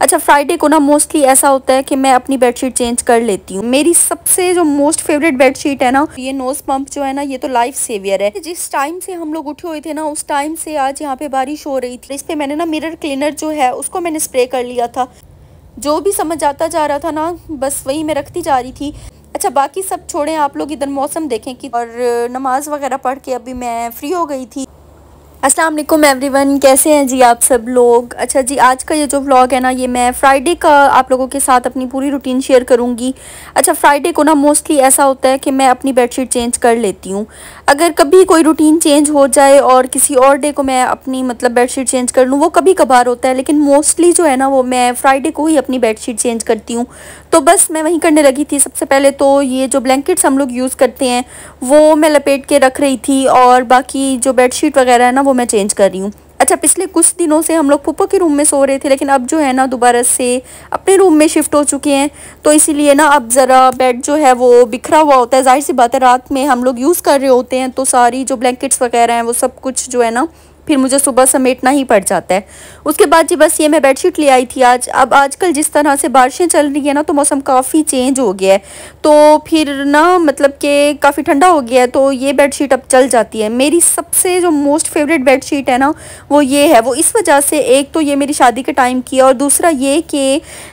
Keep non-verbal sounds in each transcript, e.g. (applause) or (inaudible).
अच्छा फ्राइडे को ना मोस्टली ऐसा होता है कि मैं अपनी बेडशीट चेंज कर लेती हूँ मेरी सबसे जो मोस्ट फेवरेट बेडशीट है ना ये नोज पंप जो है ना ये तो लाइफ सेवियर है जिस टाइम से हम लोग उठे हुए थे ना उस टाइम से आज यहाँ पे बारिश हो रही थी इस पे मैंने ना मिरर क्लीनर जो है उसको मैंने स्प्रे कर लिया था जो भी समझ आता जा रहा था ना बस वही मैं रखती जा रही थी अच्छा बाकी सब छोड़ें आप लोग इधर मौसम देखें कि और नमाज़ वगैरह पढ़ के अभी मैं फ्री हो गई थी असलम एवरी वन कैसे हैं जी आप सब लोग अच्छा जी आज का ये जो व्लॉग है ना ये मैं फ्राइडे का आप लोगों के साथ अपनी पूरी रूटीन शेयर करूँगी अच्छा फ्राइडे को ना मोस्टली ऐसा होता है कि मैं अपनी बेडशीट चेंज कर लेती हूँ अगर कभी कोई रूटीन चेंज हो जाए और किसी और डे को मैं अपनी मतलब बेडशीट चेंज कर लूँ वो कभी कभार होता है लेकिन मोस्टली जो है ना वो मैं फ्राइडे को ही अपनी बेडशीट चेंज करती हूँ तो बस मैं वहीं करने लगी थी सबसे पहले तो ये जो ब्लैंकेट्स हम लोग यूज़ करते हैं वो मैं लपेट के रख रही थी और बाकी जो बेडशीट वगैरह है ना वो मैं चेंज कर रही हूँ अच्छा पिछले कुछ दिनों से हम लोग पुप्पो के रूम में सो रहे थे लेकिन अब जो है ना दोबारा से अपने रूम में शिफ्ट हो चुके हैं तो इसीलिए ना अब ज़रा बेड जो है वो बिखरा हुआ होता है जाहिर सी बात है रात में हम लोग यूज़ कर रहे होते हैं तो सारी जो ब्लैंकेट्स वगैरह हैं वो सब कुछ जो है ना फिर मुझे सुबह समेटना ही पड़ जाता है उसके बाद जी बस ये मैं बेडशीट ले आई थी आज अब आजकल जिस तरह से बारिशें चल रही है ना तो मौसम काफ़ी चेंज हो गया है तो फिर ना मतलब कि काफ़ी ठंडा हो गया है तो ये बेडशीट अब चल जाती है मेरी सबसे जो मोस्ट फेवरेट बेडशीट है ना वो ये है वो इस वजह से एक तो ये मेरी शादी के टाइम की है और दूसरा ये कि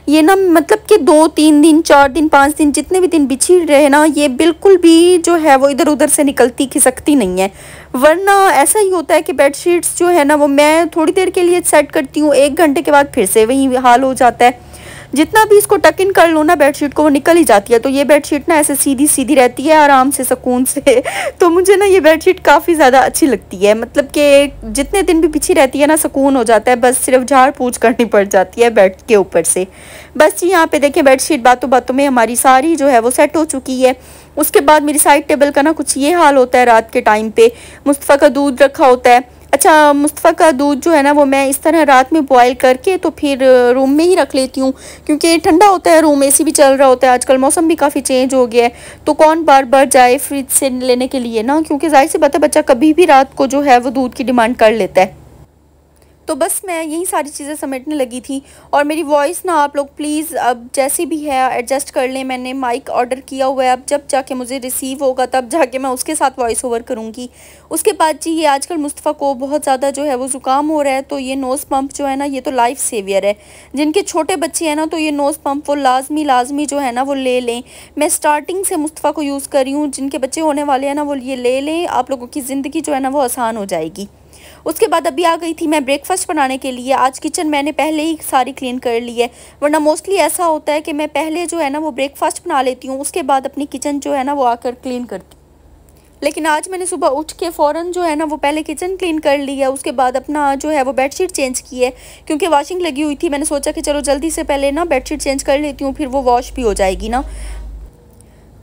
ये ना मतलब कि दो तीन दिन चार दिन पाँच दिन जितने भी दिन बिछी रहे ना ये बिल्कुल भी जो है वो इधर उधर से निकलती खिसकती नहीं है वरना ऐसा ही होता है कि बेड शीट्स जो है ना वो मैं थोड़ी देर के लिए सेट करती हूँ एक घंटे के बाद फिर से वही हाल हो जाता है जितना भी इसको टक इन कर लो ना बेडशीट को वो निकल ही जाती है तो ये बेडशीट ना ऐसे सीधी सीधी रहती है आराम से सुकून से (laughs) तो मुझे ना ये बेडशीट काफ़ी ज़्यादा अच्छी लगती है मतलब कि जितने दिन भी पीछे रहती है ना सुकून हो जाता है बस सिर्फ झाड़ पूछ करनी पड़ जाती है बेड के ऊपर से बस जी यहाँ पे देखें बेडशीट बातों बातों में हमारी सारी जो है वो सेट हो चुकी है उसके बाद मेरी साइड टेबल का ना कुछ ये हाल होता है रात के टाइम पे मुस्तफ़ा का दूध रखा होता है अच्छा मुस्तफ़ा का दूध जो है ना वो मैं इस तरह रात में बॉयल करके तो फिर रूम में ही रख लेती हूँ क्योंकि ठंडा होता है रूम एसी भी चल रहा होता है आजकल मौसम भी काफ़ी चेंज हो गया है तो कौन बार बार जाए फ्रिज से लेने के लिए ना क्योंकि जाहिर सी बात है बच्चा कभी भी रात को जो है वो दूध की डिमांड कर लेता है तो बस मैं यही सारी चीज़ें समेटने लगी थी और मेरी वॉइस ना आप लोग प्लीज़ अब जैसी भी है एडजस्ट कर लें मैंने माइक ऑर्डर किया हुआ है अब जब जाके मुझे रिसीव होगा तब जाके मैं उसके साथ वॉइस ओवर करूँगी उसके बाद जी ये आजकल मुस्तफ़ा को बहुत ज़्यादा जो है वो ज़ुकाम हो रहा है तो ये नोज़ पम्प जो है ना ये तो लाइफ सेवियर है जिनके छोटे बच्चे हैं ना तो ये नोज़ पम्प वो लाजमी लाजमी जो है ना वो ले लें मैं स्टार्टिंग से मुस्तफ़ा को यूज़ कर रही हूँ जिनके बच्चे होने वाले हैं ना वो ये ले लें आप लोगों की ज़िंदगी जो है ना वो आसान हो जाएगी उसके बाद अभी आ गई थी मैं ब्रेकफास्ट बनाने के लिए आज किचन मैंने पहले ही सारी क्लीन कर ली है वरना मोस्टली ऐसा होता है कि मैं पहले जो है ना वो ब्रेकफास्ट बना लेती हूँ उसके बाद अपनी किचन जो है ना वो आकर क्लीन करती लेकिन आज मैंने सुबह उठ के फ़ौरन जो है ना वो पहले किचन क्लीन कर ली है उसके बाद अपना जो है वो बेडशीट चेंज की है क्योंकि वॉशिंग लगी हुई थी मैंने सोचा कि चलो जल्दी से पहले ना बेडशीट चेंज कर लेती हूँ फिर वो वॉश भी हो जाएगी ना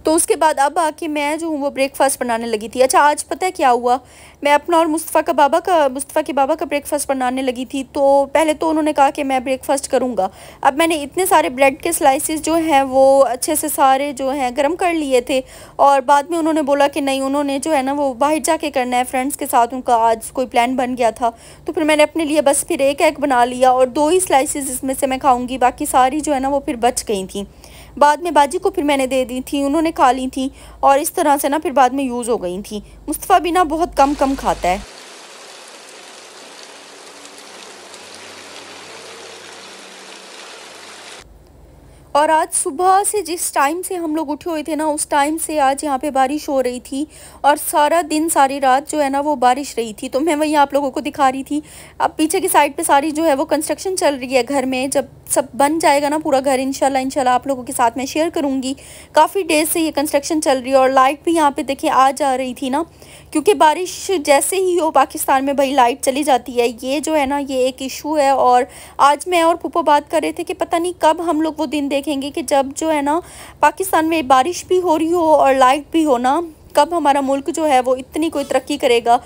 तो उसके बाद अब आके मैं जो हूँ वो ब्रेकफास्ट बनाने लगी थी अच्छा आज पता है क्या हुआ मैं अपना और मुस्तफ़ा का बाबा का मुस्तफ़ा के बाबा का ब्रेकफास्ट बनाने लगी थी तो पहले तो उन्होंने कहा कि मैं ब्रेकफास्ट करूँगा अब मैंने इतने सारे ब्रेड के स्लाइसिस जो हैं वो अच्छे से सारे जो हैं गर्म कर लिए थे और बाद में उन्होंने बोला कि नहीं उन्होंने जो है ना वो बाहर जा करना है फ्रेंड्स के साथ उनका आज कोई प्लान बन गया था तो फिर मैंने अपने लिए बस फिर एक एग बना लिया और दो ही स्लाइसिस इसमें से मैं खाऊँगी बाकी सारी जो है ना वो फिर बच गई थी बाद में बाजी को फिर मैंने दे दी थी उन्होंने खा ली थी और इस तरह से ना फिर बाद में यूज़ हो गई थी मुस्तफ़ा भी ना बहुत कम कम खाता है और आज सुबह से जिस टाइम से हम लोग उठे हुए थे ना उस टाइम से आज यहाँ पे बारिश हो रही थी और सारा दिन सारी रात जो है ना वो बारिश रही थी तो मैं वही आप लोगों को दिखा रही थी अब पीछे की साइड पे सारी जो है वो कंस्ट्रक्शन चल रही है घर में जब सब बन जाएगा ना पूरा घर इंशाल्लाह इंशाल्लाह आप लोगों के साथ मैं शेयर करूँगी काफ़ी डेज से ये कंस्ट्रक्शन चल रही है और लाइट भी यहाँ पे देखिए आ जा रही थी ना क्योंकि बारिश जैसे ही हो पाकिस्तान में भाई लाइट चली जाती है ये जो है ना ये एक इशू है और आज मैं और पुप्पो बात कर रहे थे कि पता नहीं कब हम लोग वो दिन देखेंगे कि जब जो है ना पाकिस्तान में बारिश भी हो रही हो और लाइट भी हो ना कब हमारा मुल्क जो है वो इतनी कोई तरक्की करेगा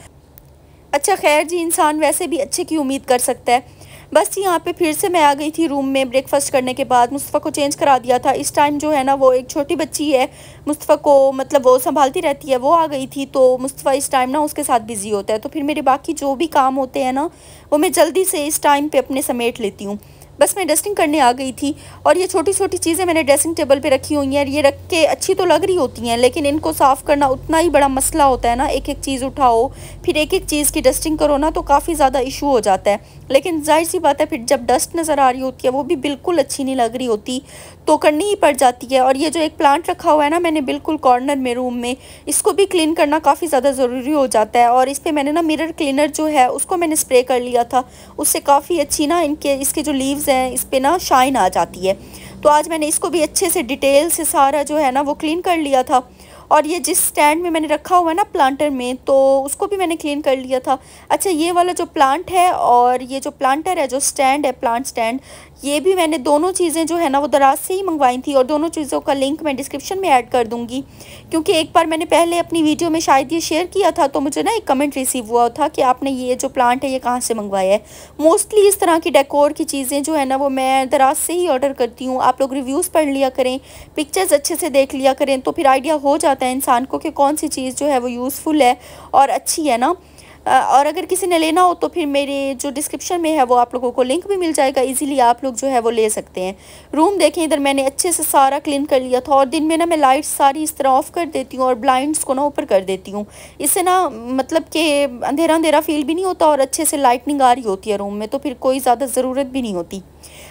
अच्छा खैर जी इंसान वैसे भी अच्छे की उम्मीद कर सकता है बस यहाँ पे फिर से मैं आ गई थी रूम में ब्रेकफास्ट करने के बाद मुस्तफ़ा को चेंज करा दिया था इस टाइम जो है ना वो एक छोटी बच्ची है मुस्तफ़ा को मतलब वो संभालती रहती है वो आ गई थी तो मुस्तफ़ा इस टाइम ना उसके साथ बिज़ी होता है तो फिर मेरे बाकी जो भी काम होते हैं ना वो मैं जल्दी से इस टाइम पर अपने समेट लेती हूँ बस मैं डस्टिंग करने आ गई थी और ये छोटी छोटी चीज़ें मैंने ड्रेसिंग टेबल पे रखी हुई हैं ये रख के अच्छी तो लग रही होती हैं लेकिन इनको साफ़ करना उतना ही बड़ा मसला होता है ना एक एक चीज़ उठाओ फिर एक एक चीज़ की डस्टिंग करो ना तो काफ़ी ज़्यादा इशू हो जाता है लेकिन जाहिर सी बात है फिर जब डस्ट नज़र आ रही होती है वो भी बिल्कुल अच्छी नहीं लग रही होती तो करनी ही पड़ जाती है और ये जो एक प्लांट रखा हुआ है ना मैंने बिल्कुल कॉर्नर में रूम में इसको भी क्लीन करना काफ़ी ज़्यादा ज़रूरी हो जाता है और इस पर मैंने ना मिरर क्लीनर जो है उसको मैंने स्प्रे कर लिया था उससे काफ़ी अच्छी ना इनके इसके जो लीव्स हैं इस पर ना शाइन आ जाती है तो आज मैंने इसको भी अच्छे से डिटेल से सारा जो है ना वो क्लीन कर लिया था और ये जिस स्टैंड में मैंने रखा हुआ है ना प्लांटर में तो उसको भी मैंने क्लीन कर लिया था अच्छा ये वाला जो प्लांट है और ये जो प्लांटर है जो स्टैंड है प्लांट स्टैंड ये भी मैंने दोनों चीज़ें जो है ना वो दराज से ही मंगवाई थी और दोनों चीज़ों का लिंक मैं डिस्क्रिप्शन में ऐड कर दूँगी क्योंकि एक बार मैंने पहले अपनी वीडियो में शायद ये शेयर किया था तो मुझे ना एक कमेंट रिसीव हुआ था कि आपने ये जो प्लांट है ये कहाँ से मंगवाया है मोस्टली इस तरह की डेकोर की चीज़ें जो है ना वो मैं दराज से ही ऑर्डर करती हूँ आप लोग रिव्यूज़ पढ़ लिया करें पिक्चर्स अच्छे से देख लिया करें तो फिर आइडिया हो जाता है इंसान को कि कौन सी चीज़ जो है वो यूज़फुल है और अच्छी है ना और अगर किसी ने लेना हो तो फिर मेरे जो डिस्क्रिप्शन में है वो आप लोगों को लिंक भी मिल जाएगा इजीली आप लोग जो है वो ले सकते हैं रूम देखें इधर मैंने अच्छे से सारा क्लीन कर लिया था और दिन में ना मैं लाइट सारी इस तरह ऑफ कर देती हूँ और ब्लाइंड्स को ना ऊपर कर देती हूँ इससे ना मतलब कि अंधेरा अंधेरा फील भी नहीं होता और अच्छे से लाइटनिंग आ रही होती है रूम में तो फिर कोई ज़्यादा ज़रूरत भी नहीं होती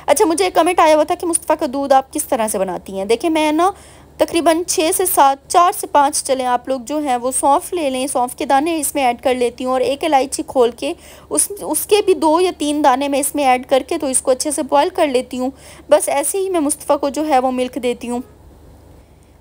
अच्छा मुझे एक कमेंट आया हुआ था कि मुस्तफ़ा का दूध आप किस तरह से बनाती हैं देखिए मैं ना तकरीबन छः से सात चार से पाँच चलें आप लोग जो हैं वो सौंफ ले लें सौंफ के दाने इसमें ऐड कर लेती हूँ और एक इलायची खोल के उस उसके भी दो या तीन दाने मैं इसमें ऐड करके तो इसको अच्छे से बॉयल कर लेती हूँ बस ऐसे ही मैं मुस्तफ़ा को जो है वो मिल्क देती हूँ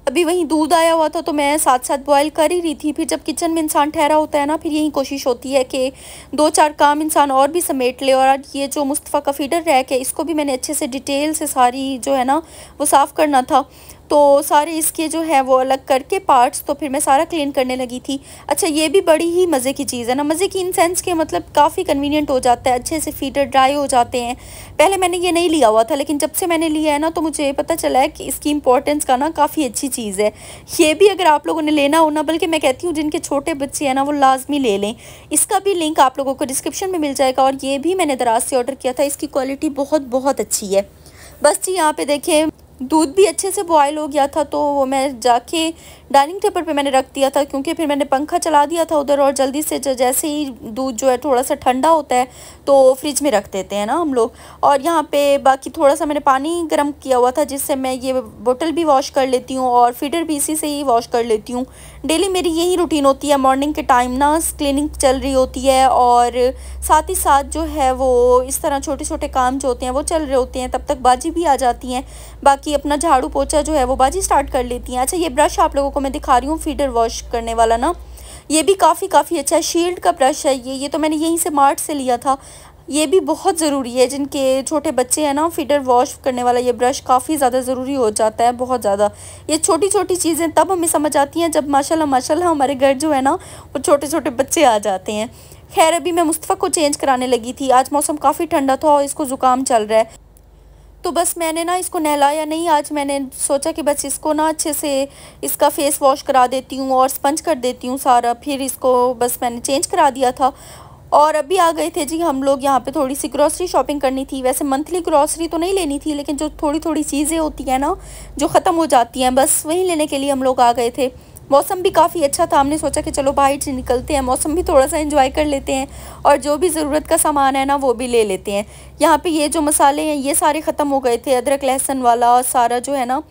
अभी वहीं दूध आया हुआ था तो मैं साथ साथ बॉयल कर ही रही थी फिर जब किचन में इंसान ठहरा होता है ना फिर यही कोशिश होती है कि दो चार काम इंसान और भी समेट ले और ये जो मुस्तफ़ा का फीडर रैक है इसको भी मैंने अच्छे से डिटेल से सारी जो है ना वो साफ़ करना था तो सारे इसके जो है वो अलग करके पार्ट्स तो फिर मैं सारा क्लीन करने लगी थी अच्छा ये भी बड़ी ही मज़े की चीज़ है ना मज़े की इन सेंस के मतलब काफ़ी कन्वीनियंट हो जाता है अच्छे से फीटर ड्राई हो जाते हैं पहले मैंने ये नहीं लिया हुआ था लेकिन जब से मैंने लिया है ना तो मुझे पता चला है कि इसकी इंपॉर्टेंस का ना काफ़ी अच्छी चीज़ है ये भी अगर आप लोगों ने लेना हो ना बल्कि मैं कहती हूँ जिनके छोटे बच्चे हैं ना वो लाजमी ले लें इसका भी लिंक आप लोगों को डिस्क्रिप्शन में मिल जाएगा और ये भी मैंने दराज से ऑर्डर किया था इसकी क्वालिटी बहुत बहुत अच्छी है बस जी यहाँ पे देखें दूध भी अच्छे से बॉयल हो गया था तो वो मैं जाके डाइनिंग टेबल पे मैंने रख दिया था क्योंकि फिर मैंने पंखा चला दिया था उधर और जल्दी से जैसे ही दूध जो है थोड़ा सा ठंडा होता है तो फ्रिज में रख देते हैं ना हम लोग और यहाँ पे बाकी थोड़ा सा मैंने पानी गर्म किया हुआ था जिससे मैं ये बोतल भी वॉश कर लेती हूँ और फीडर भी इसी से ही वॉश कर लेती हूँ डेली मेरी यही रूटीन होती है मॉर्निंग के टाइम ना क्लिनिंग चल रही होती है और साथ ही साथ जो है वो इस तरह छोटे छोटे काम जो होते हैं वो चल रहे होते हैं तब तक बाजी भी आ जाती हैं बाकी अपना झाड़ू पोछा जो है वो बाजी स्टार्ट कर लेती हैं अच्छा ये ब्रश आप लोगों को आपको मैं दिखा रही हूँ फीडर वॉश करने वाला ना ये भी काफ़ी काफ़ी अच्छा है शील्ड का ब्रश है ये ये तो मैंने यहीं से मार्ट से लिया था ये भी बहुत ज़रूरी है जिनके छोटे बच्चे हैं ना फीडर वॉश करने वाला ये ब्रश काफ़ी ज़्यादा ज़रूरी हो जाता है बहुत ज़्यादा ये छोटी छोटी चीज़ें तब हमें समझ आती हैं जब माशाल्लाह माशाल्लाह हमारे घर जो है ना वो छोटे छोटे बच्चे आ जाते हैं खैर अभी मैं मुस्तफ़ा को चेंज कराने लगी थी आज मौसम काफ़ी ठंडा था और इसको ज़ुकाम चल रहा है तो बस मैंने ना इसको नहलाया नहीं आज मैंने सोचा कि बस इसको ना अच्छे से इसका फ़ेस वॉश करा देती हूँ और स्पंज कर देती हूँ सारा फिर इसको बस मैंने चेंज करा दिया था और अभी आ गए थे जी हम लोग यहाँ पे थोड़ी सी ग्रॉसरी शॉपिंग करनी थी वैसे मंथली ग्रॉसरी तो नहीं लेनी थी लेकिन जो थोड़ी थोड़ी चीज़ें होती हैं ना जो ख़त्म हो जाती हैं बस वहीं लेने के लिए हम लोग आ गए थे मौसम भी काफ़ी अच्छा था हमने सोचा कि चलो बाहर से निकलते हैं मौसम भी थोड़ा सा इन्जॉय कर लेते हैं और जो भी ज़रूरत का सामान है ना वो भी ले लेते हैं यहाँ पर ये जो मसाले हैं ये सारे ख़त्म हो गए थे अदरक लहसुन वाला और सारा जो है ना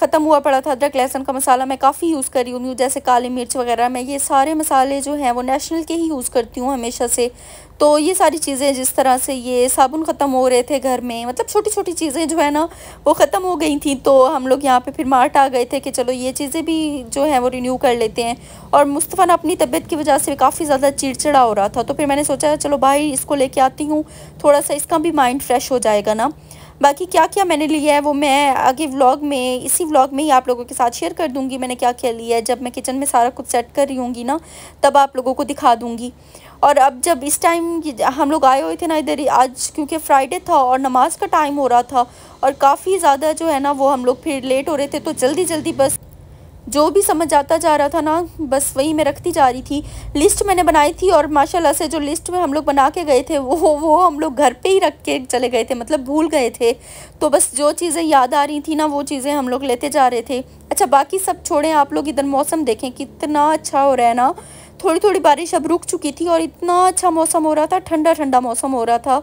ख़त्म हुआ पड़ा था अदरक लहसन का मसाला मैं काफ़ी यूज़ कर रही हूँ जैसे काली मिर्च वगैरह मैं ये सारे मसाले जो हैं वो नेशनल के ही यूज़ करती हूँ हमेशा से तो ये सारी चीज़ें जिस तरह से ये साबुन ख़त्म हो रहे थे घर में मतलब छोटी छोटी चीज़ें जो है ना वो ख़त्म हो गई थी तो हम लोग यहाँ पे फिर मार्ट आ गए थे कि चलो ये चीज़ें भी जो हैं वो रिन्यू कर लेते हैं और मुस्तफ़ा ना अपनी तबीयत की वजह से काफ़ी ज़्यादा चिड़चिड़ा हो रहा था तो फिर मैंने सोचा चलो भाई इसको लेके आती हूँ थोड़ा सा इसका भी माइंड फ्रेश हो जाएगा ना बाकी क्या क्या मैंने लिया है वो मैं आगे व्लॉग में इसी व्लॉग में ही आप लोगों के साथ शेयर कर दूँगी मैंने क्या क्या लिया है जब मैं किचन में सारा कुछ सेट कर रही हूँगी ना तब आप लोगों को दिखा दूँगी और अब जब इस टाइम हम लोग आए हुए थे ना इधर आज क्योंकि फ्राइडे था और नमाज़ का टाइम हो रहा था और काफ़ी ज़्यादा जो है ना वो हम लोग फिर लेट हो रहे थे तो जल्दी जल्दी बस जो भी समझ आता जा रहा था ना बस वही मैं रखती जा रही थी लिस्ट मैंने बनाई थी और माशाल्लाह से जो लिस्ट में हम लोग बना के गए थे वो वो हम लोग घर पे ही रख के चले गए थे मतलब भूल गए थे तो बस जो चीज़ें याद आ रही थी ना वो चीज़ें हम लोग लेते जा रहे थे अच्छा बाकी सब छोड़ें आप लोग इधर मौसम देखें कितना अच्छा हो रहा है ना थोड़ी थोड़ी बारिश अब रुक चुकी थी और इतना अच्छा मौसम हो रहा था ठंडा ठंडा मौसम हो रहा था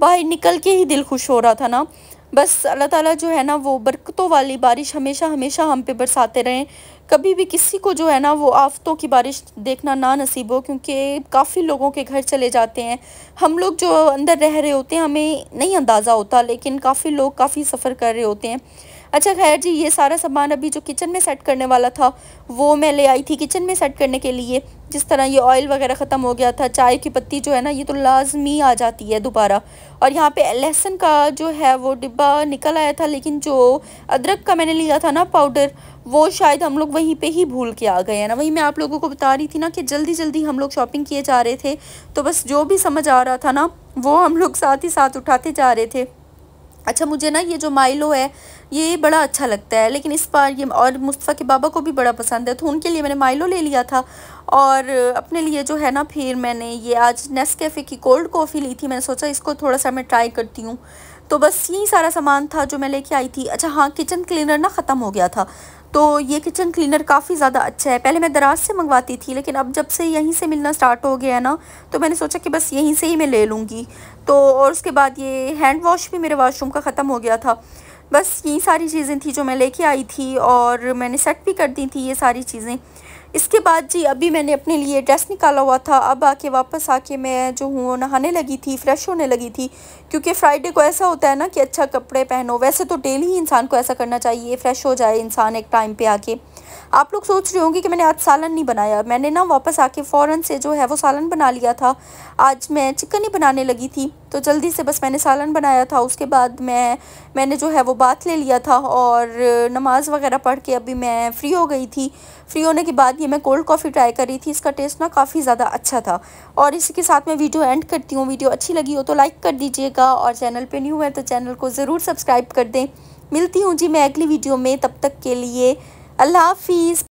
बाहर निकल के ही दिल खुश हो रहा था ना बस अल्लाह ताला जो है ना वो बरकतों वाली बारिश हमेशा हमेशा हम पे बरसाते रहें कभी भी किसी को जो है ना वो आफतों की बारिश देखना ना नसीब हो क्योंकि काफ़ी लोगों के घर चले जाते हैं हम लोग जो अंदर रह रहे होते हैं हमें नहीं अंदाज़ा होता लेकिन काफ़ी लोग काफ़ी सफ़र कर रहे होते हैं अच्छा खैर जी ये सारा सामान अभी जो किचन में सेट करने वाला था वो मैं ले आई थी किचन में सेट करने के लिए जिस तरह ये ऑयल वगैरह ख़त्म हो गया था चाय की पत्ती जो है ना ये तो लाजमी आ जाती है दोबारा और यहाँ पे लहसुन का जो है वो डिब्बा निकल आया था लेकिन जो अदरक का मैंने लिया था ना पाउडर वो शायद हम लोग वहीं पे ही भूल के आ गए हैं ना वहीं मैं आप लोगों को बता रही थी ना कि जल्दी जल्दी हम लोग शॉपिंग किए जा रहे थे तो बस जो भी समझ आ रहा था ना वो हम लोग साथ ही साथ उठाते जा रहे थे अच्छा मुझे ना ये जो माइलो है ये बड़ा अच्छा लगता है लेकिन इस बार ये और मुस्तफ़ा के बाबा को भी बड़ा पसंद है तो उनके लिए मैंने माइलो ले लिया था और अपने लिए जो है ना फिर मैंने ये आज नेस कैफ़े की कोल्ड कॉफ़ी ली थी मैंने सोचा इसको थोड़ा सा मैं ट्राई करती हूँ तो बस यही सारा सामान था जो मैं लेके आई थी अच्छा हाँ किचन क्लीनर ना ख़त्म हो गया था तो ये किचन क्लीनर काफ़ी ज़्यादा अच्छा है पहले मैं दराज से मंगवाती थी लेकिन अब जब से यहीं से मिलना स्टार्ट हो गया है ना तो मैंने सोचा कि बस यहीं से ही मैं ले लूँगी तो और उसके बाद ये हैंड वॉश भी मेरे वाशरूम का ख़त्म हो गया था बस यही सारी चीज़ें थी जो मैं लेके आई थी और मैंने सेट भी कर दी थी ये सारी चीज़ें इसके बाद जी अभी मैंने अपने लिए ड्रेस निकाला हुआ था अब आके वापस आके मैं जो हूँ नहाने लगी थी फ्रेश होने लगी थी क्योंकि फ्राइडे को ऐसा होता है ना कि अच्छा कपड़े पहनो वैसे तो डेली ही इंसान को ऐसा करना चाहिए फ्रेश हो जाए इंसान एक टाइम पर आके आप लोग सोच रहे होंगे कि मैंने आज सालन नहीं बनाया मैंने ना वापस आके फ़ौरन से जो है वो सालन बना लिया था आज मैं चिकन ही बनाने लगी थी तो जल्दी से बस मैंने सालन बनाया था उसके बाद मैं मैंने जो है वो बात ले लिया था और नमाज़ वगैरह पढ़ के अभी मैं फ़्री हो गई थी फ्री होने के बाद ये मैं कोल्ड कॉफ़ी ट्राई कर रही थी इसका टेस्ट ना काफ़ी ज़्यादा अच्छा था और इसी के साथ मैं वीडियो एंड करती हूँ वीडियो अच्छी लगी हो तो लाइक कर दीजिएगा और चैनल पर न्यू है तो चैनल को ज़रूर सब्सक्राइब कर दें मिलती हूँ जी मैं अगली वीडियो में तब तक के लिए अल्लाह हाफिज़